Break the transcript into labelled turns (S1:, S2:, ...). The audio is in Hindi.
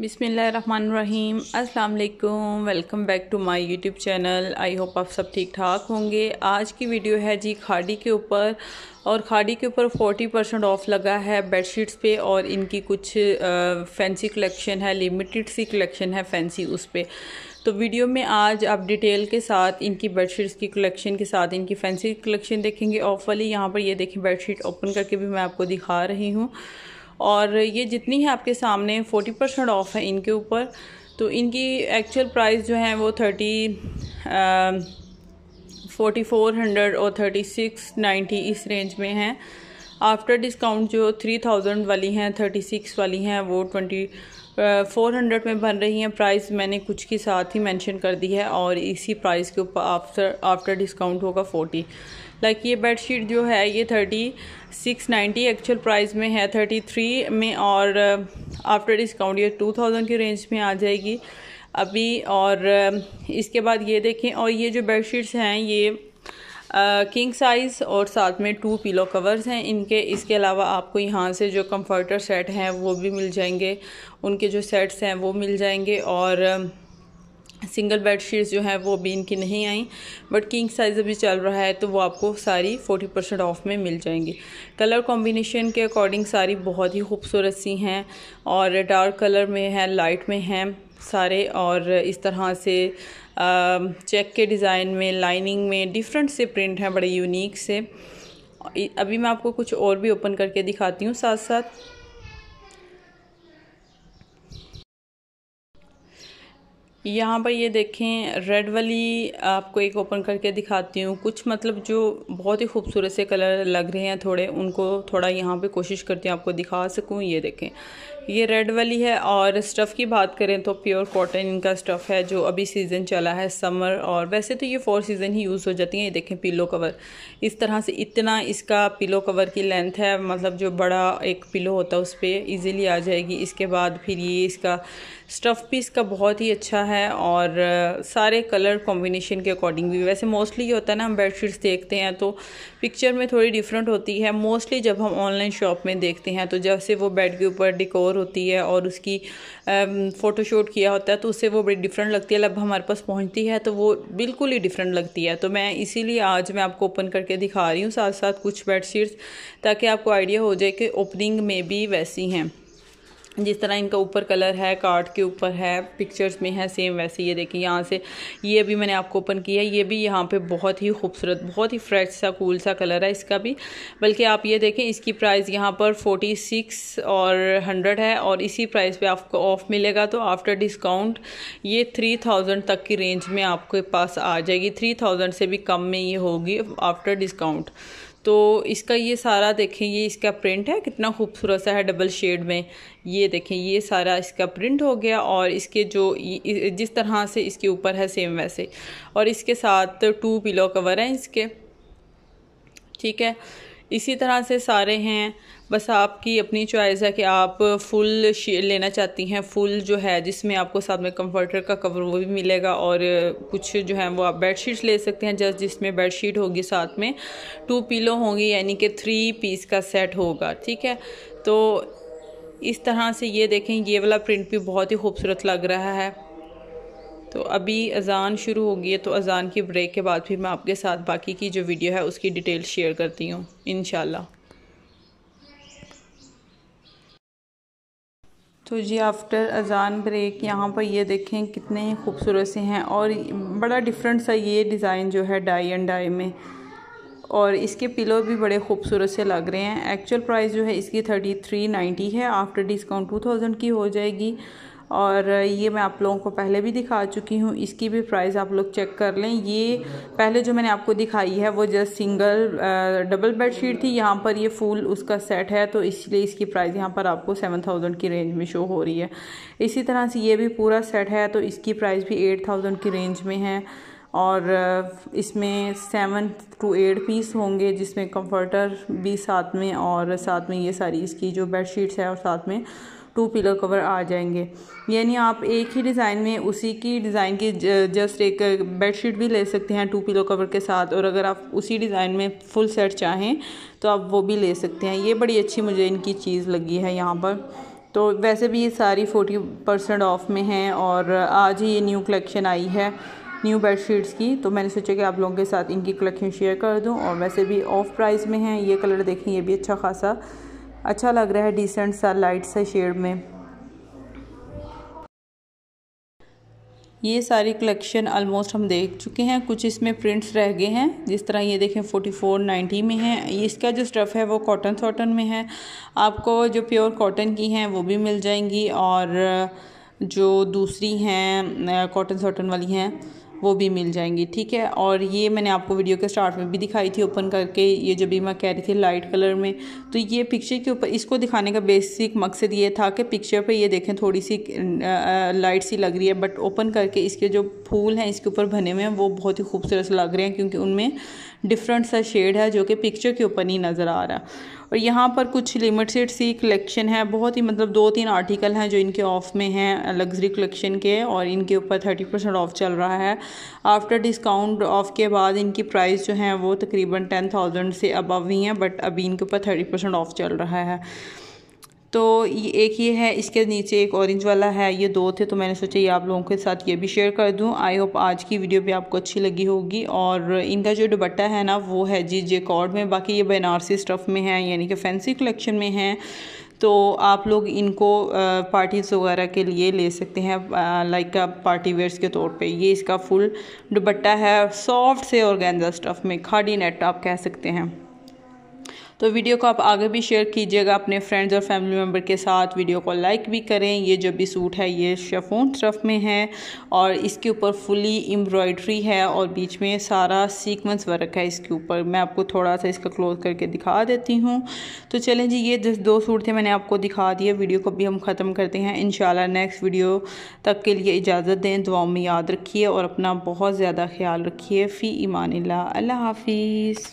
S1: बिसमीम अल्लाम welcome back to my YouTube channel I hope आप सब ठीक ठाक होंगे आज की वीडियो है जी खाड़ी के ऊपर और खाड़ी के ऊपर 40 परसेंट ऑफ लगा है बेडशीट्स पे और इनकी कुछ आ, फैंसी कलेक्शन है लिमिटेड सी कलेक्शन है फैंसी उस पर तो वीडियो में आज आप डिटेल के साथ इनकी बेडशीट्स की कलेक्शन के साथ इनकी फैंसी कलेक्शन देखेंगे ऑफ वाली यहाँ पर ये देखें बेडशीट ओपन करके भी मैं आपको दिखा रही हूँ और ये जितनी है आपके सामने फ़ोर्टी परसेंट ऑफ़ है इनके ऊपर तो इनकी एक्चुअल प्राइस जो है वो थर्टी फोर्टी फोर हंड्रेड और थर्टी सिक्स नाइन्टी इस रेंज में हैं आफ्टर डिस्काउंट जो थ्री थाउजेंड वाली हैं थर्टी सिक्स वाली हैं वो ट्वेंटी फोर हंड्रेड में बन रही हैं प्राइस मैंने कुछ के साथ ही मेंशन कर दी है और इसी प्राइस के ऊपर आफ्टर आफ्टर डिस्काउंट होगा फोर्टी लाइक ये बेड शीट जो है ये thirty six ninety actual price में है थर्टी थ्री में और आफ्टर uh, डिस्काउंट ये टू थाउजेंड की रेंज में आ जाएगी अभी और uh, इसके बाद ये देखें और ये जो बेड शीट्स हैं ये किंग uh, साइज़ और साथ में टू पिलो कवर्स हैं इनके इसके अलावा आपको यहाँ से जो कंफर्टर सेट हैं वो भी मिल जाएंगे उनके जो सेट्स हैं वो मिल जाएंगे और uh, सिंगल बेड शीट्स जो है वो अभी इनकी नहीं आई बट किंग साइज़ अभी चल रहा है तो वो आपको सारी 40 परसेंट ऑफ में मिल जाएंगी कलर कॉम्बिनेशन के अकॉर्डिंग सारी बहुत ही खूबसूरत सी हैं और डार्क कलर में है लाइट में हैं सारे और इस तरह से चेक के डिज़ाइन में लाइनिंग में डिफरेंट से प्रिंट हैं बड़े यूनिक से अभी मैं आपको कुछ और भी ओपन करके दिखाती हूँ साथ साथ यहाँ पर ये देखें रेड वाली आपको एक ओपन करके दिखाती हूँ कुछ मतलब जो बहुत ही खूबसूरत से कलर लग रहे हैं थोड़े उनको थोड़ा यहाँ पे कोशिश करती हूँ आपको दिखा सकूँ ये देखें ये रेड वाली है और स्टफ़ की बात करें तो प्योर कॉटन इनका स्टफ़ है जो अभी सीज़न चला है समर और वैसे तो ये फोर सीज़न ही यूज़ हो जाती है ये देखें पिलो कवर इस तरह से इतना इसका पिलो कवर की लेंथ है मतलब जो बड़ा एक पिलो होता है उस पर ईज़िली आ जाएगी इसके बाद फिर ये इसका स्टफ़ भी इसका बहुत ही अच्छा है और सारे कलर कॉम्बिनेशन के अकॉर्डिंग भी वैसे मोस्टली ये होता है ना हम बेडशीट्स देखते हैं तो पिक्चर में थोड़ी डिफरेंट होती है मोस्टली जब हम ऑनलाइन शॉप में देखते हैं तो जैसे वो बेड के ऊपर डिकोर कमज़ोर होती है और उसकी फ़ोटोशूट um, किया होता है तो उससे वो बड़ी डिफरेंट लगती है लब हमारे पास पहुँचती है तो वो बिल्कुल ही डिफरेंट लगती है तो मैं इसीलिए आज मैं आपको ओपन करके दिखा रही हूँ साथ साथ कुछ बेड ताकि आपको आइडिया हो जाए कि ओपनिंग में भी वैसी हैं जिस तरह इनका ऊपर कलर है कार्ड के ऊपर है पिक्चर्स में है सेम वैसे ये देखिए यहाँ से ये अभी मैंने आपको ओपन किया है ये भी यहाँ पे बहुत ही खूबसूरत बहुत ही फ्रेश सा कूल सा कलर है इसका भी बल्कि आप ये देखें इसकी प्राइस यहाँ पर फोर्टी सिक्स और हंड्रेड है और इसी प्राइस पे आपको ऑफ़ मिलेगा तो आफ्टर डिस्काउंट ये थ्री थाउजेंड तक की रेंज में आपके पास आ जाएगी थ्री थाउजेंड से भी कम में ये होगी आफ्टर डिस्काउंट तो इसका ये सारा देखें ये इसका प्रिंट है कितना खूबसूरत सा है डबल शेड में ये देखें ये सारा इसका प्रिंट हो गया और इसके जो जिस तरह से इसके ऊपर है सेम वैसे और इसके साथ टू पिलो कवर हैं इसके ठीक है इसी तरह से सारे हैं बस आपकी अपनी चॉइस है कि आप फुल लेना चाहती हैं फुल जो है जिसमें आपको साथ में कंफर्टर का कवर वो भी मिलेगा और कुछ जो है वो आप बेड शीट्स ले सकते हैं जस्ट जिसमें बेड शीट होगी साथ में टू पिलो होंगी यानी कि थ्री पीस का सेट होगा ठीक है तो इस तरह से ये देखें ये वाला प्रिंट भी बहुत ही खूबसूरत लग रहा है तो अभी अज़ान शुरू हो गई है तो अज़ान की ब्रेक के बाद फिर मैं आपके साथ बाकी की जो वीडियो है उसकी डिटेल शेयर करती हूँ इन तो जी आफ्टर अज़ान ब्रेक यहाँ पर ये देखें कितने ही खूबसूरत से हैं और बड़ा डिफरेंट सा ये डिज़ाइन जो है डाई एंड डाई में और इसके पिलो भी बड़े खूबसूरत से लग रहे हैं एक्चुअल प्राइस जो है इसकी थर्टी थ्री नाइन्टी है आफ्टर डिस्काउंट टू थाउजेंड की हो जाएगी और ये मैं आप लोगों को पहले भी दिखा चुकी हूँ इसकी भी प्राइस आप लोग चेक कर लें ये पहले जो मैंने आपको दिखाई है वो जस्ट सिंगल डबल बेडशीट थी यहाँ पर ये फुल उसका सेट है तो इसलिए इसकी प्राइस यहाँ पर आपको सेवन थाउजेंड की रेंज में शो हो रही है इसी तरह से ये भी पूरा सेट है तो इसकी प्राइस भी एट थाउजेंड की रेंज में है और इसमें सेवन टू एट पीस होंगे जिसमें कंफर्टर भी साथ में और साथ में ये सारी इसकी जो बेडशीट्स है और साथ में टू पिलो कवर आ जाएंगे यानी आप एक ही डिज़ाइन में उसी की डिज़ाइन की जस्ट एक बेडशीट भी ले सकते हैं टू पिलो कवर के साथ और अगर आप उसी डिज़ाइन में फुल सेट चाहें तो आप वो भी ले सकते हैं ये बड़ी अच्छी मुझे इनकी चीज़ लगी है यहाँ पर तो वैसे भी ये सारी फोर्टी परसेंट ऑफ में हैं और आज ही ये न्यू कलेक्शन आई है न्यू बेडशीट्स की तो मैंने सोचा कि आप लोगों के साथ इनकी कलेक्शन शेयर कर दूं और वैसे भी ऑफ प्राइस में हैं ये कलर देखें ये भी अच्छा खासा अच्छा लग रहा है डिसेंट सा लाइट से शेड में ये सारी कलेक्शन ऑलमोस्ट हम देख चुके हैं कुछ इसमें प्रिंट्स रह गए हैं जिस तरह ये देखें फोर्टी फोर नाइन्टी में है इसका जो स्टफ़ है वो कॉटन सॉटन में है आपको जो प्योर कॉटन की हैं वो भी मिल जाएंगी और जो दूसरी हैं कॉटन सॉटन वाली हैं वो भी मिल जाएंगी ठीक है और ये मैंने आपको वीडियो के स्टार्ट में भी दिखाई थी ओपन करके ये जो भी मैं कह रही थी लाइट कलर में तो ये पिक्चर के ऊपर इसको दिखाने का बेसिक मकसद ये था कि पिक्चर पे ये देखें थोड़ी सी लाइट सी लग रही है बट ओपन करके इसके जो फूल हैं इसके ऊपर बने हुए हैं वो बहुत ही खूबसूरत लग रहे हैं क्योंकि उनमें डिफरेंट सा शेड है जो कि पिक्चर के ऊपर नहीं नज़र आ रहा और यहाँ पर कुछ लिमिटेड सी कलेक्शन है बहुत ही मतलब दो तीन आर्टिकल हैं जो इनके ऑफ में हैं लग्जरी कलेक्शन के और इनके ऊपर थर्टी परसेंट ऑफ चल रहा है आफ्टर डिस्काउंट ऑफ के बाद इनकी प्राइस जो है वो तकरीबन टेन थाउजेंड से अबव ही हैं बट अभी इनके ऊपर थर्टी परसेंट ऑफ चल रहा है तो ये एक ये है इसके नीचे एक ऑरेंज वाला है ये दो थे तो मैंने सोचा ये आप लोगों के साथ ये भी शेयर कर दूँ आई होप आज की वीडियो भी आपको अच्छी लगी होगी और इनका जो दुबट्टा है ना वो है जी जे कॉर्ड में बाकी ये बनारसी स्टफ़ में है यानी कि फैंसी कलेक्शन में है तो आप लोग इनको पार्टीज़ वगैरह के लिए ले सकते हैं लाइक पार्टी वेयर्स के तौर पे ये इसका फुल दुबट्टा है सॉफ्ट से और गेंदा स्टफ़ में खाड़ी नेट आप कह सकते हैं तो वीडियो को आप आगे भी शेयर कीजिएगा अपने फ्रेंड्स और फैमिली मेम्बर के साथ वीडियो को लाइक भी करें ये जो भी सूट है ये शफोन तरफ में है और इसके ऊपर फुली एम्ब्रॉयड्री है और बीच में सारा सीक्वेंस वर्क है इसके ऊपर मैं आपको थोड़ा सा इसका क्लोज करके दिखा देती हूँ तो चलें जी ये जिस दो सूट थे मैंने आपको दिखा दिए वीडियो को भी हम ख़त्म करते हैं इन नेक्स्ट वीडियो तक के लिए इजाज़त दें दुआ में याद रखिए और अपना बहुत ज़्यादा ख्याल रखिए फ़ी ईमान अल्लाह हाफिज़